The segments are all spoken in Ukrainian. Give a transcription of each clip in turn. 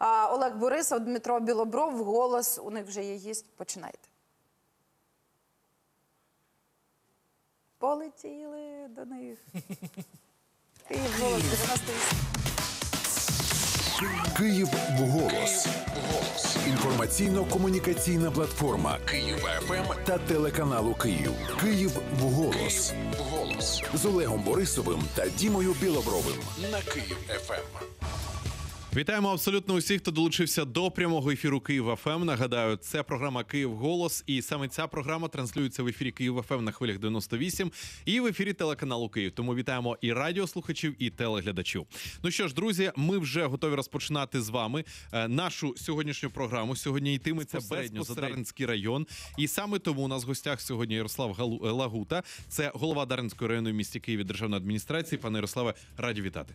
Олег Борисов, Дмитро Білобров, голос у них вже є гість. Починайте. Полетіли до них. Київ голос 98. Київ в голос. Інформаційно-комунікаційна платформа Київ ФМ ем та телеканалу Київ. Київ вголос. З Олегом Борисовим та Дімою Білобровим на Київ ФМ. Вітаємо абсолютно усіх, хто долучився до прямого ефіру Київ ФМ. Нагадаю, це програма Київ Голос, і саме ця програма транслюється в ефірі Київ ФМ на хвилях 98 і в ефірі телеканалу Київ. Тому вітаємо і радіослухачів, і телеглядачів. Ну що ж, друзі, ми вже готові розпочинати з вами е, нашу сьогоднішню програму. Сьогодні йтиметься Безпосередньо район, і саме тому у нас в гостях сьогодні Ярослав е, Лагута, це голова Даринської районної місті Києві державної адміністрації. Пане Ярославе, раді вітати.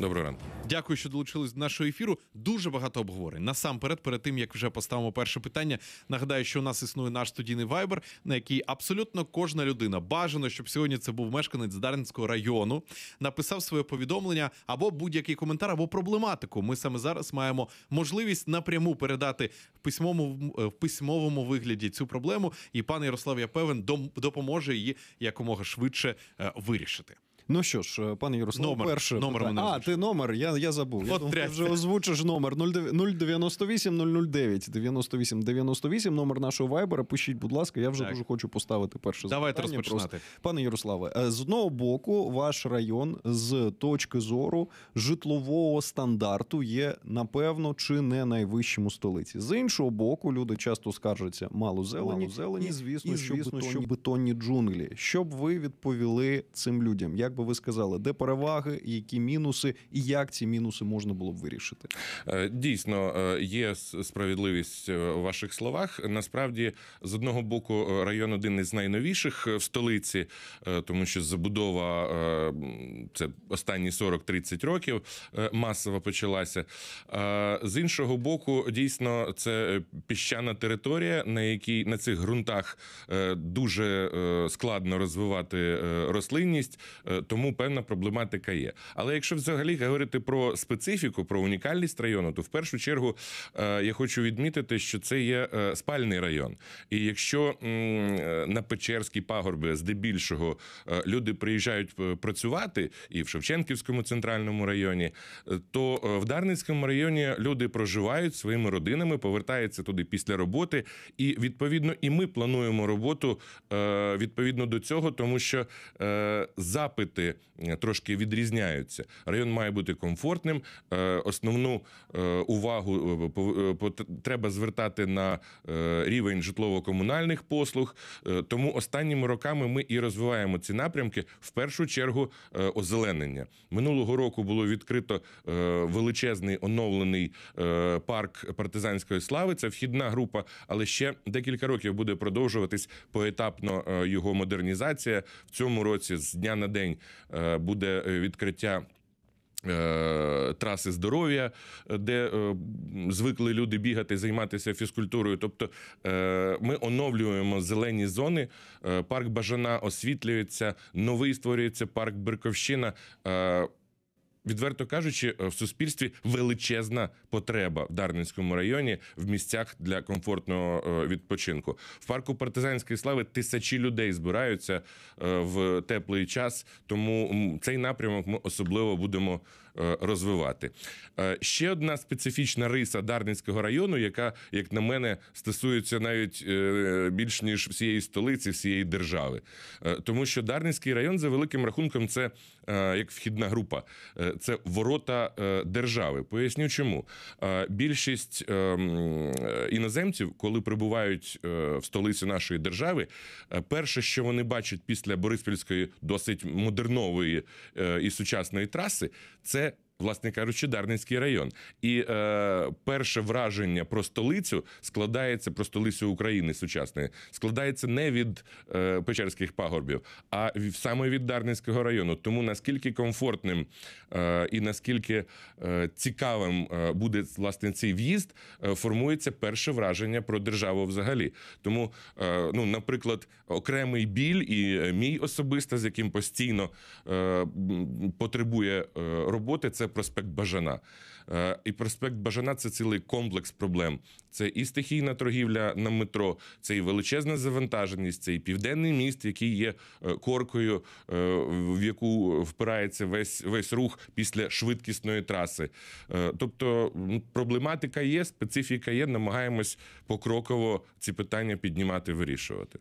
Доброго ранку. Дякую, що долучились до нашої нашого ефіру дуже багато обговорень. Насамперед, перед тим як вже поставимо перше питання, нагадаю, що у нас існує наш студійний вайбер, на який абсолютно кожна людина бажано, щоб сьогодні це був мешканець Дарницького району, написав своє повідомлення або будь-який коментар, або проблематику. Ми саме зараз маємо можливість напряму передати в письмовому е, в письмовому вигляді цю проблему. І пан Ярослав я певен допоможе її якомога швидше е, вирішити. Ну що ж, е, пане Ярослав, номер, перше номер а ти номер. Я я забув. От я думав, ти вже озвучиш номер 098 009 98 98, Номер нашого вайбера. Пишіть, будь ласка. Я вже так. дуже хочу поставити перше. Давайте запитання. розпочинати. Просто. пане Ярославе. Е, з одного боку, ваш район з точки зору житлового стандарту є напевно чи не найвищим у столиці. З іншого боку, люди часто скаржаться мало зелені, мало зелені, і, звісно, і, що, бетонні. що бетонні джунглі. Щоб ви відповіли цим людям, як як би ви сказали, де переваги, які мінуси, і як ці мінуси можна було б вирішити? Е, дійсно, е, є справедливість в е, ваших словах. Насправді, з одного боку, район один із найновіших в столиці, тому що забудова це останні 40-30 років масово почалася. З іншого боку, дійсно, це піщана територія, на якій на цих ґрунтах дуже складно розвивати рослинність, тому певна проблематика є. Але якщо взагалі говорити про специфіку, про унікальність району, то в першу чергу е, я хочу відмітити, що це є е, спальний район. І якщо е, на Печерські пагорби здебільшого люди приїжджають працювати, і в Шевченківському центральному районі, то в Дарницькому районі люди проживають своїми родинами, повертаються туди після роботи, і відповідно і ми плануємо роботу відповідно до цього, тому що запит бути е, трошки відрізняються. Район має бути комфортним. Е, основну е, увагу треба звертати на рівень житлово-комунальних послуг. Тому останніми роками ми і розвиваємо ці напрямки в першу чергу озеленення. Минулого року було відкрито величезний оновлений парк партизанської слави. Це вхідна група, але ще декілька років буде продовжуватись поетапно його модернізація в цьому році з дня на день Е, буде е, відкриття. Е, траси здоров'я, де звикли люди бігати, займатися фізкультурою. Тобто ми оновлюємо зелені зони. парк Бажана освітлюється, новий створюється парк Берковщина відверто кажучи, е, в суспільстві величезна потреба в Дарницькому районі в місцях для комфортного е, відпочинку. В парку партизанської слави тисячі людей збираються е, в теплий час. Тому цей напрямок ми особливо будемо Е, розвивати. Е, ще одна специфічна риса Дарницького району, яка, як на мене, стосується навіть е, більш ніж всієї столиці, всієї держави, тому що Дарницький район за великим рахунком це як вхідна група, це ворота держави. Поясню, чому більшість ем, іноземців, коли прибувають в столицю нашої держави, перше, що вони бачать після Бориспільської досить модернової і сучасної траси, це власне кажучи, Дарницький район. І е, перше враження про столицю складається про столицю України сучасної, складається не від е, Печерських пагорбів, а саме від Дарницького району. Тому наскільки комфортним е, і наскільки е, цікавим е, буде власне цей в'їзд, е, формується перше враження про державу взагалі. Тому, е, ну, наприклад, окремий біль і е, мій особисто, з яким постійно е, потребує е, роботи, це проспект Бажана. Е, і проспект Бажана це цілий комплекс проблем. Це і стихійна торгівля на метро, це і величезна завантаженість, це і південний міст, який є е, коркою, е, в яку впирається весь весь рух після швидкісної траси. Тобто проблематика є, специфіка є. Намагаємось покроково ці питання піднімати, вирішувати.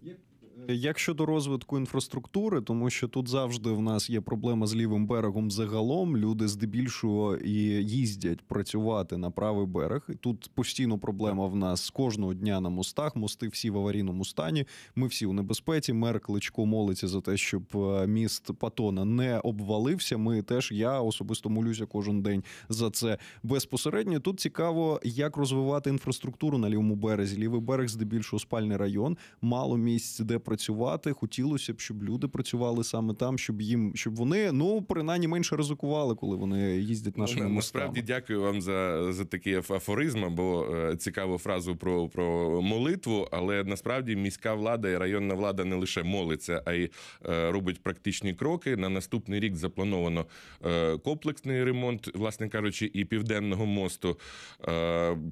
Як щодо розвитку інфраструктури, тому що тут завжди в нас є проблема з лівим берегом загалом. Люди здебільшого і їздять працювати на правий берег. І Тут постійно проблема в нас кожного дня на мостах. Мости всі в аварійному стані. Ми всі у небезпеці. Мер кличко молиться за те, щоб е, міст Патона не обвалився. Ми теж я особисто молюся кожен день за це безпосередньо. Тут цікаво, як розвивати інфраструктуру на лівому березі. Лівий берег, здебільшого спальний район, мало місць, де працювати. Хотілося б, щоб люди працювали саме там, щоб їм щоб вони ну принаймні менше ризикували, коли вони їздять ну нашими ну, мостами. Насправді дякую вам за за такий афоризм або е, цікаву фразу про, про молитву. Але насправді міська влада і районна влада не лише молиться, а й е, робить практичні кроки. На наступний рік заплановано е, комплексний ремонт, власне кажучи, і південного мосту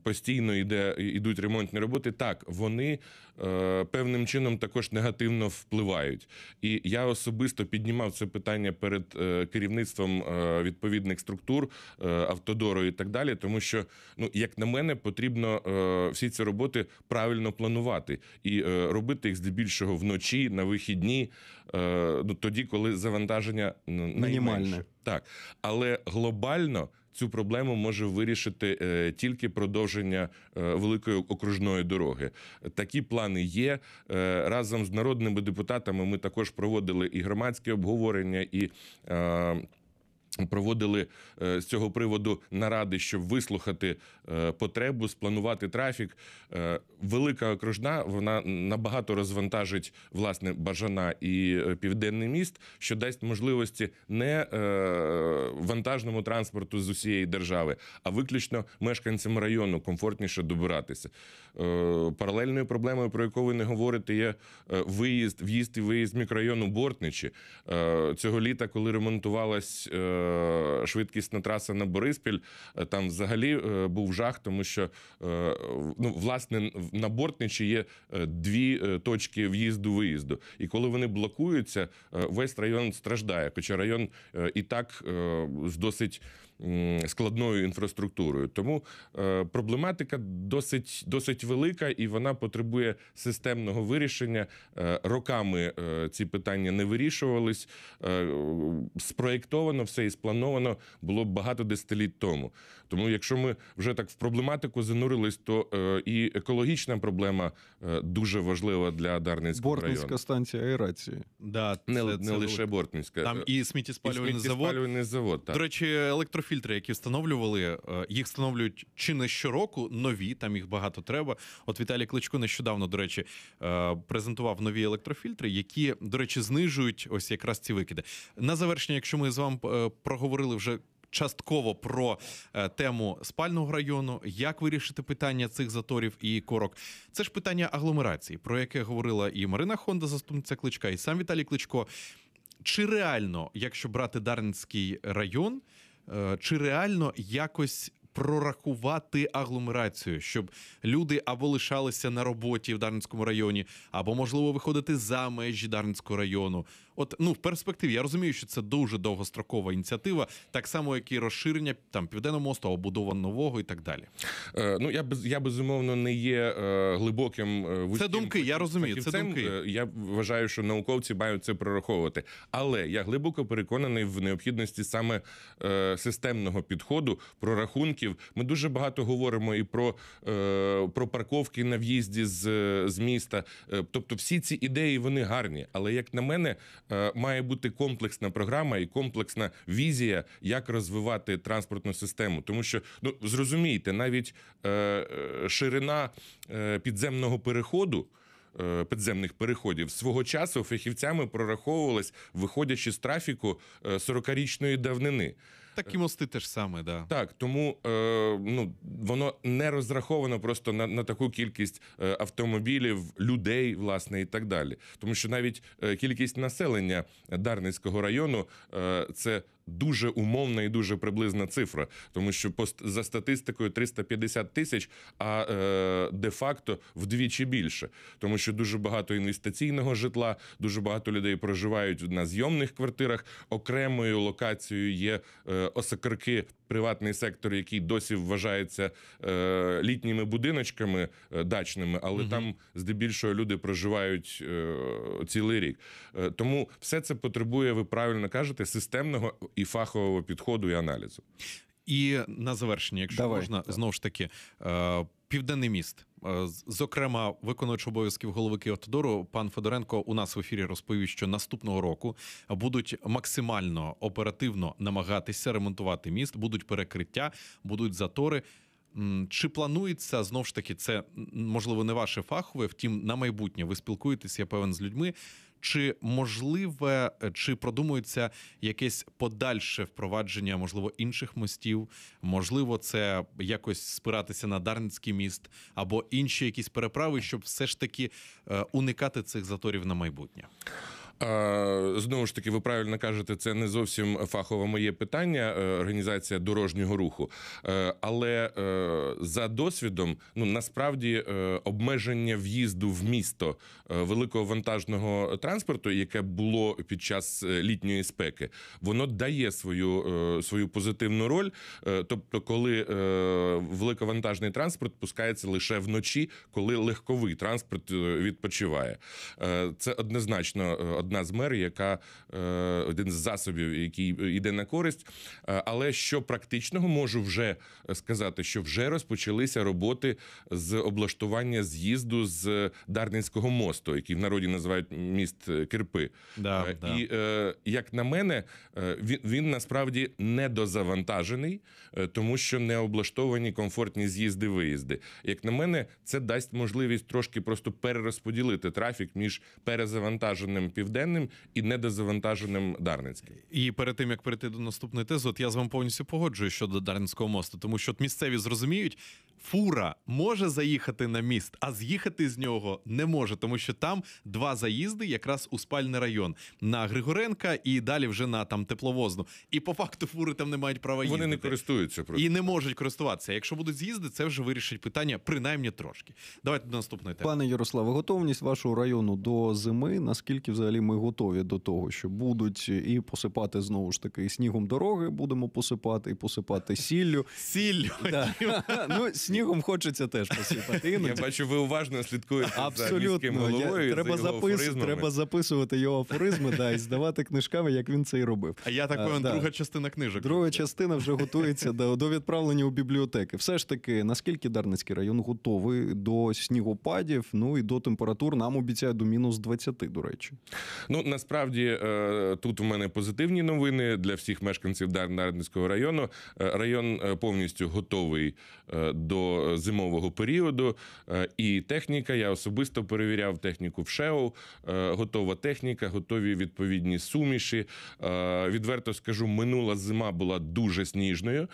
постійно йде йдуть ремонтні роботи. Так вони певним чином також негативно негативно впливають. І я особисто піднімав це питання перед е, керівництвом е, відповідних структур е, автодору і так далі, тому що ну як на мене потрібно всі ці роботи правильно планувати і робити їх здебільшого вночі на вихідні, ну тоді, коли завантаження ну, найменше. мінімальне. Так, але глобально цю проблему може вирішити е, тільки продовження е, великої окружної дороги. Такі плани є е, разом з народними депутатами. Ми також проводили і громадські обговорення і. Проводили е, з цього приводу наради, щоб вислухати е, потребу, спланувати трафік. Е, велика окружна вона набагато розвантажить власне Бажана і південний міст, що дасть можливості не вантажному транспорту з усієї держави, а виключно мешканцям району комфортніше добиратися. Паралельною проблемою, про яку ви не говорите, є виїзд, в'їзд і виїзд мікрорайону Бортничі цього літа, коли ремонтувалась. Е, швидкісна траса на Бориспіль. Е, там взагалі е, був жах, тому що ну, власне на бортничі є дві точки в'їзду-виїзду. І коли вони блокуються, весь район страждає. Хоча район і так з досить складною інфраструктурою. Тому е, проблематика досить досить велика і вона потребує системного вирішення. Е, роками е, ці питання не вирішувались. Спроєктовано все і сплановано було багато десятиліть тому. Тому, якщо ми вже так в проблематику занурились, то е, і екологічна проблема е, дуже важлива для Дарницького району. Бортницька станція аерації. Да, це, Не, не це лише велика. Бортницька. Там е, і сміттєспалювальний завод. Спалювальний завод так. До речі, електрофільтри, які встановлювали, е, їх встановлюють чи не щороку, нові, там їх багато треба. От Віталій Кличко нещодавно, до речі, е, презентував нові електрофільтри, які, до речі, знижують ось якраз ці викиди. На завершення, якщо ми з вами е, проговорили вже частково про е, тему спального району, як вирішити питання цих заторів і корок. Це ж питання агломерації, про яке говорила і Марина Хонда, заступниця кличка, і сам Віталій Кличко. Чи реально, якщо брати Дарницький район, е, чи реально якось прорахувати агломерацію, щоб люди або лишалися на роботі в Дарницькому районі, або можливо виходити за межі Дарницького району. От ну в перспективі я розумію, що це дуже довгострокова ініціатива, так само як і розширення там південного мосту, або будова нового і так далі. Е, ну я без я безумовно не є е, глибоким е, в це думки. Я розумію. Це думки. Е, я вважаю, що науковці мають це прораховувати, але я глибоко переконаний в необхідності саме е, системного підходу прорахунків парків. Ми дуже багато говоримо і про е, про парковки на в'їзді з з міста. Е, тобто, всі ці ідеї вони гарні. Але як на мене, е, має бути комплексна програма і комплексна візія, як розвивати транспортну систему, тому що ну зрозумійте, навіть ширина підземного переходу. Підземних переходів свого часу фахівцями прораховувалось, виходячи з трафіку 40-річної давнини. Так і мости теж саме, да. Так, тому е, ну воно не розраховано просто на на таку кількість е, автомобілів, людей, власне, і так далі. Тому що навіть е, кількість населення Дарницького району е, це дуже умовна і дуже приблизна цифра, тому що за статистикою 350 тисяч, а е, де-факто вдвічі більше, тому що дуже багато інвестиційного житла, дуже багато людей проживають на зйомних квартирах. Окремою локацією є е, осакарки приватний сектор, який досі вважається е, літніми будиночками е, дачними, але угу. там здебільшого люди проживають е, цілий рік. Е, тому все це потребує, ви правильно кажете, системного і фахового підходу і аналізу. І на завершення, якщо Давай, можна так. знову ж таки, е, південний міст. Е, зокрема, виконувач обов'язків голови Київтодору пан Федоренко у нас в ефірі розповів, що наступного року будуть максимально оперативно намагатися ремонтувати міст, будуть перекриття, будуть затори. Чи планується знов ж таки це можливо не ваше фахове? Втім, на майбутнє ви спілкуєтеся, я певен з людьми. Чи можливе, е, чи продумується якесь подальше впровадження, можливо, інших мостів? Можливо, це якось спиратися на Дарницький міст або інші якісь переправи, щоб все ж таки е, уникати цих заторів на майбутнє? Знову ж таки, ви правильно кажете, це не зовсім фахове моє питання. Е, організація дорожнього руху, е, але е, за досвідом, ну насправді обмеження в'їзду в місто великого вантажного транспорту, яке було під час літньої спеки, воно дає свою свою позитивну роль. Тобто, коли великовантажний транспорт пускається лише вночі, коли легковий транспорт відпочиває, це однозначно одна з мер, яка е, один з засобів, який йде на користь. Е, але що практичного можу вже сказати, що вже розпочалися роботи з облаштування з'їзду з Дарницького мосту, який в народі називають міст Кирпи. Да, е, І да. як на мене, він, він насправді недозавантажений, тому що не облаштовані комфортні з'їзди виїзди. Як на мене, це дасть можливість трошки просто перерозподілити трафік між перезавантаженим південним денним і недозавантаженим Дарницьким. І перед тим як перейти до наступної тези, от я з вами повністю погоджую щодо Дарницького мосту, тому що от місцеві зрозуміють, фура може заїхати на міст, а з'їхати з нього не може, тому що там два заїзди, якраз у спальний район на Григоренка і далі вже на там тепловозну. І по факту фури там не мають права їздити. Вони не користуються просто. і не можуть користуватися. Якщо будуть з'їзди, це вже вирішить питання, принаймні трошки. Давайте до наступної теми. пане Ярославе. Готовність вашого району до зими. Наскільки взагалі ми готові до того, що будуть і посипати знову ж таки і снігом дороги, будемо посипати, і посипати сіллю. Сіллю да. ну снігом хочеться теж посипати. Іноді. Я бачу, ви уважно слідкуєте Абсолютно. за головою. Я... Треба за його запис... треба записувати його афоризми, да, і здавати книжками, як він це і робив. А я так певен, да. друга частина книжок. Друга частина вже готується до, до відправлення у бібліотеки. Все ж таки, наскільки Дарницький район готовий до снігопадів, ну і до температур нам обіцяють до мінус 20, до речі. Ну насправді е, тут в мене позитивні новини для всіх мешканців Дарницького району. Е, район е, повністю готовий до зимового періоду. І техніка я особисто перевіряв техніку в Шеу Готова техніка, готові відповідні суміші. Відверто скажу, минула зима була дуже сніжною,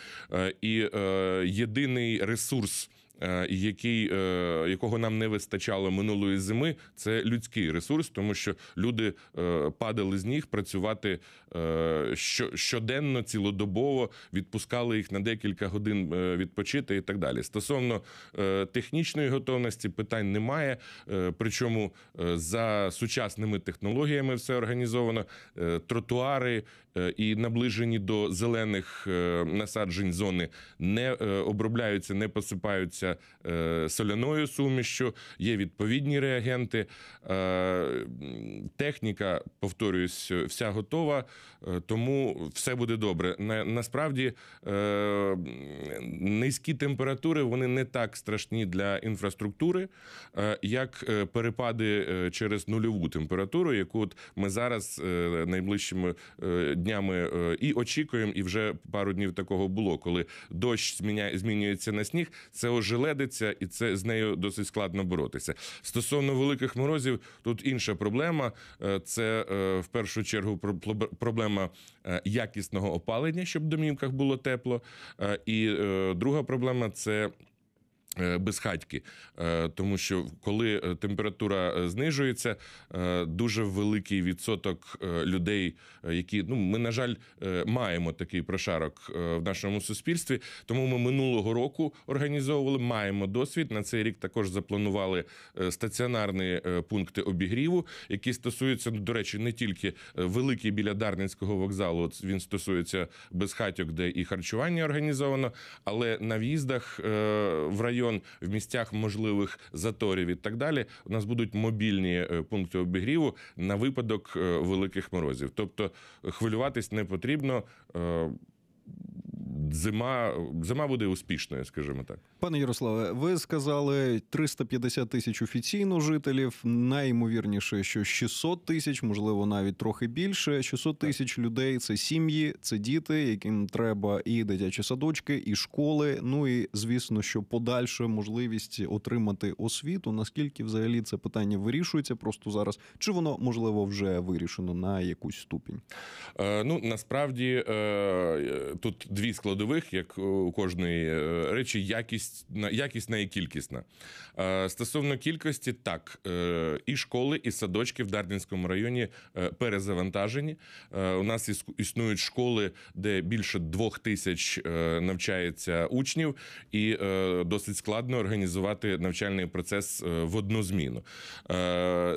і єдиний ресурс. Е, який, е, якого нам не вистачало минулої зими, це людський ресурс, тому що люди е, падали з ніг працювати щоденно, цілодобово відпускали їх на декілька годин відпочити і так далі. Стосовно технічної готовності питань немає. Причому за сучасними технологіями все організовано. Тротуари, Е, і наближені до зелених е, насаджень зони не е, обробляються, не посипаються соляною сумішю. Є відповідні реагенти. Техніка, повторююсь, вся готова, тому все буде добре. Насправді низькі температури вони не так страшні для інфраструктури, як перепади через нульову температуру, яку от ми зараз найближчими днями днями е, і очікуємо, і вже пару днів такого було, коли дощ зміняє, змінюється на сніг. Це ожеледиться, і це з нею досить складно боротися. Стосовно великих морозів, тут інша проблема. Е, це е, в першу чергу проблема якісного опалення, щоб в домівках було тепло. І друга проблема це. Е, безхатьки, е, тому що коли е, температура знижується, дуже великий відсоток людей, які ну ми на жаль маємо такий прошарок в нашому суспільстві. Тому ми минулого року організовували, маємо досвід. На цей рік також запланували стаціонарні пункти обігріву, які стосуються ну, до речі, не тільки великий біля Дарницького вокзалу. він стосується безхатьок, де і харчування організовано, але на в'їздах в район район в місцях можливих заторів і так далі. У нас будуть мобільні е, пункти обігріву на випадок е, великих морозів. Тобто е, хвилюватись не потрібно зима зима буде успішною, скажімо так. Пане Ярославе, ви сказали 350 тисяч офіційно жителів. Найімовірніше, що 600 тисяч, можливо, навіть трохи більше. 600 тисяч людей це сім'ї, це діти, яким треба і дитячі садочки, і школи. Ну і звісно, що подальша можливість отримати освіту. Наскільки взагалі це питання вирішується просто зараз? Чи воно можливо вже вирішено на якусь ступінь? Е, ну насправді е, тут дві складових, як е, у кожної е, речі, якість якісна і кількісна. Е, стосовно кількості, так і школи, і садочки в Дардинському районі перезавантажені. У нас існують школи, де більше двох тисяч навчається учнів, і досить складно організувати навчальний процес в одну зміну.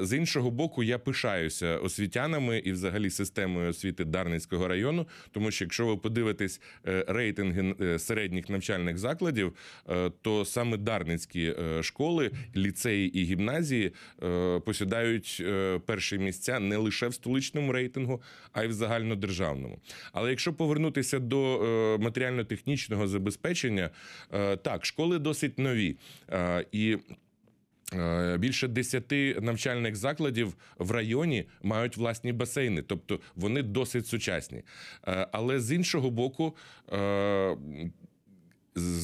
З іншого боку, я пишаюся освітянами і, взагалі, системою освіти Дарницького району, тому що якщо ви подивитесь рейтинги е, середніх навчальних закладів, е, то саме дарницькі е, школи, ліцеї і гімназії посідають перші місця не лише в столичному рейтингу, а й в загальнодержавному. Але якщо повернутися до матеріально-технічного забезпечення, так школи досить нові і. Е, більше десяти навчальних закладів в районі мають власні басейни, тобто вони досить сучасні. Е, але з іншого боку, е,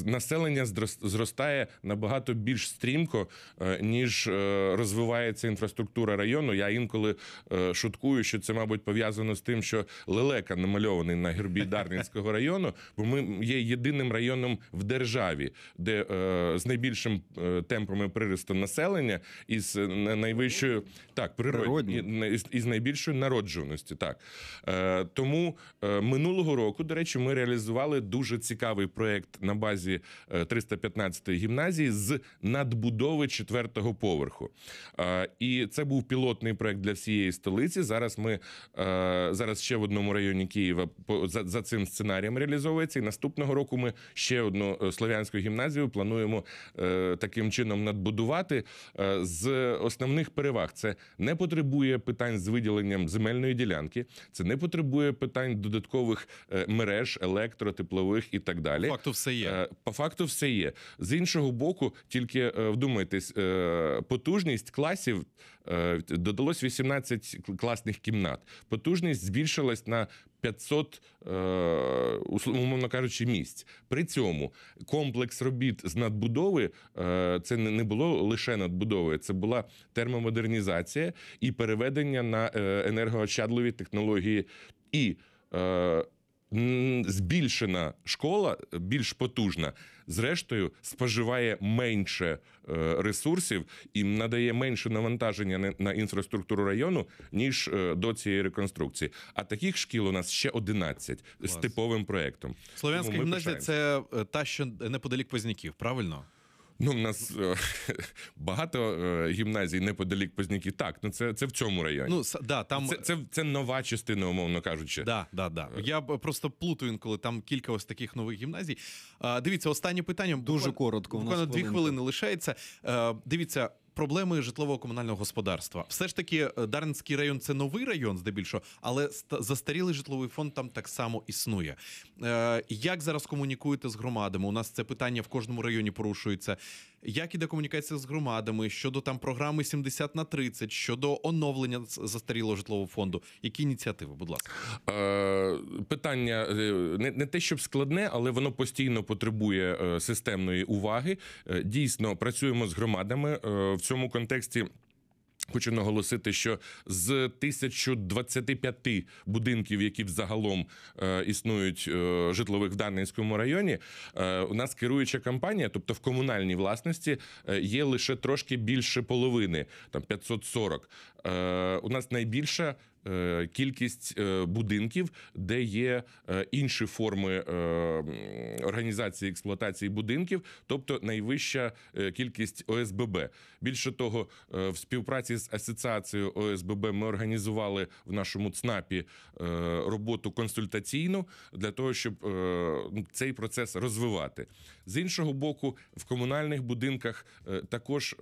населення зростає набагато більш стрімко, е, ніж е, розвивається інфраструктура району. Я інколи е, шуткую, що це, мабуть, пов'язано з тим, що лелека намальований на гербі Дарницького району, бо ми є єдиним районом в державі, де з найбільшим темпами приросту населення із найвищою так природні із найбільшою народжуваності. Так тому минулого року, до речі, ми реалізували дуже цікавий проект на базі 315 е, ї гімназії з надбудови четвертого поверху. Е, і це був пілотний проект для всієї столиці. Зараз ми е, зараз ще в одному районі Києва за, за цим сценарієм реалізовується. І наступного року ми ще одну слов'янську гімназію плануємо таким чином надбудувати. З основних переваг це не потребує питань з виділенням земельної ділянки, це не потребує питань додаткових мереж, електро, теплових і так далі. Факту все є є. Е, по факту, все є. З іншого боку, тільки е, вдумайтесь, е, потужність класів додалось 18 класних кімнат. Потужність збільшилась на 500, умовно кажучи, місць. При цьому комплекс робіт з надбудови це не було лише надбудови, це була термомодернізація і переведення на енергоощадливі технології і збільшена школа, більш потужна, зрештою споживає менше е, ресурсів і надає менше навантаження на інфраструктуру району ніж е, до цієї реконструкції. А таких шкіл у нас ще 11 Клас. з типовим проектом. Слов'янська гімназія це е, та, що неподалік Позняків, правильно? Ну, у нас е, багато е, гімназій неподалік Позняки. Так, ну це це в цьому районі. Ну да, там це це, це нова частина, умовно кажучи. Да, да, да. Е. Я просто плутаю інколи там кілька ось таких нових гімназій. Дивіться, останнє питання дуже коротко. Буквально дві хвилини лишається. Дивіться проблеми житлово-комунального господарства. Все ж таки, е, Дарницький район це новий район, здебільшого, але застарілий житловий фонд там так само існує. Е, як зараз комунікуєте з громадами? У нас це питання в кожному районі порушується як іде комунікація з громадами щодо там програми 70 на 30, щодо оновлення застарілого житлового фонду. Які ініціативи, будь ласка, е, питання е, не не те, щоб складне, але воно постійно потребує е, системної уваги. Е, дійсно, працюємо з громадами в цьому контексті. Хочу наголосити, що з 1025 будинків, які взагалом е, існують е, житлових в Данинському районі, е, у нас керуюча компанія, тобто в комунальній власності, е, є лише трошки більше половини, там 540. Е, У нас найбільша Е, кількість е, будинків, де є е, інші форми організації експлуатації будинків, тобто найвища кількість ОСББ. Більше того, в співпраці з асоціацією ОСББ ми організували в нашому ЦНАПі роботу консультаційну для того, щоб цей процес розвивати. З іншого боку, в комунальних будинках також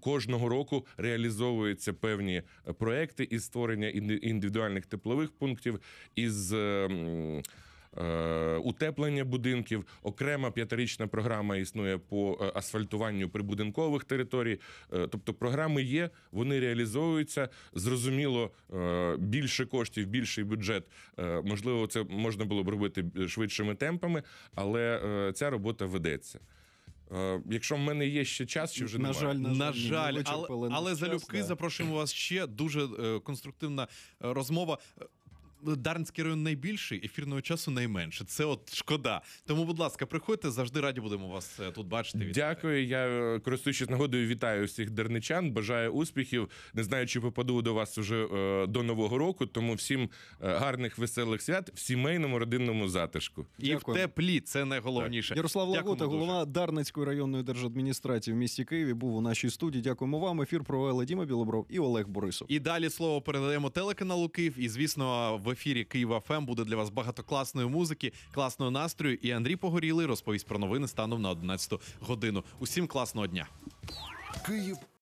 кожного року реалізовуються певні проекти із створення індивідуальних теплових пунктів із. Ем, е, утеплення будинків, окрема п'ятирічна програма існує по е, асфальтуванню прибудинкових територій. Е, тобто програми є, вони реалізовуються. Зрозуміло, більше коштів, більший бюджет. Можливо, це можна було б робити швидшими темпами, але ця робота ведеться. Е, якщо в мене є ще час, чи вже на немає? жаль, на, на жаль, жаль але, але залюбки запрошуємо вас ще дуже е, конструктивна е, розмова. Дарницький район найбільший, ефірного часу найменше. Це от шкода. Тому, будь ласка, приходьте завжди раді будемо вас е, тут бачити. Вітати. Дякую. Я е, користуючись нагодою, вітаю всіх дарничан. Бажаю успіхів. Не знаю, чи попаду до вас вже е, до нового року. Тому всім гарних веселих свят в сімейному родинному затишку. І Дякую. в теплі це найголовніше. Так. Ярослав Лагота, голова Дарницької районної держадміністрації в місті Києві, був у нашій студії. Дякуємо вам. Ефір провели Діма Білобров і Олег Борисов. І далі слово передаємо телеканалу Київ. І звісно, в ефірі Києва ФМ ем. буде для вас багато класної музики, класного настрою. І Андрій Погорілий розповість про новини станом на 11 годину. Усім класного дня. Київ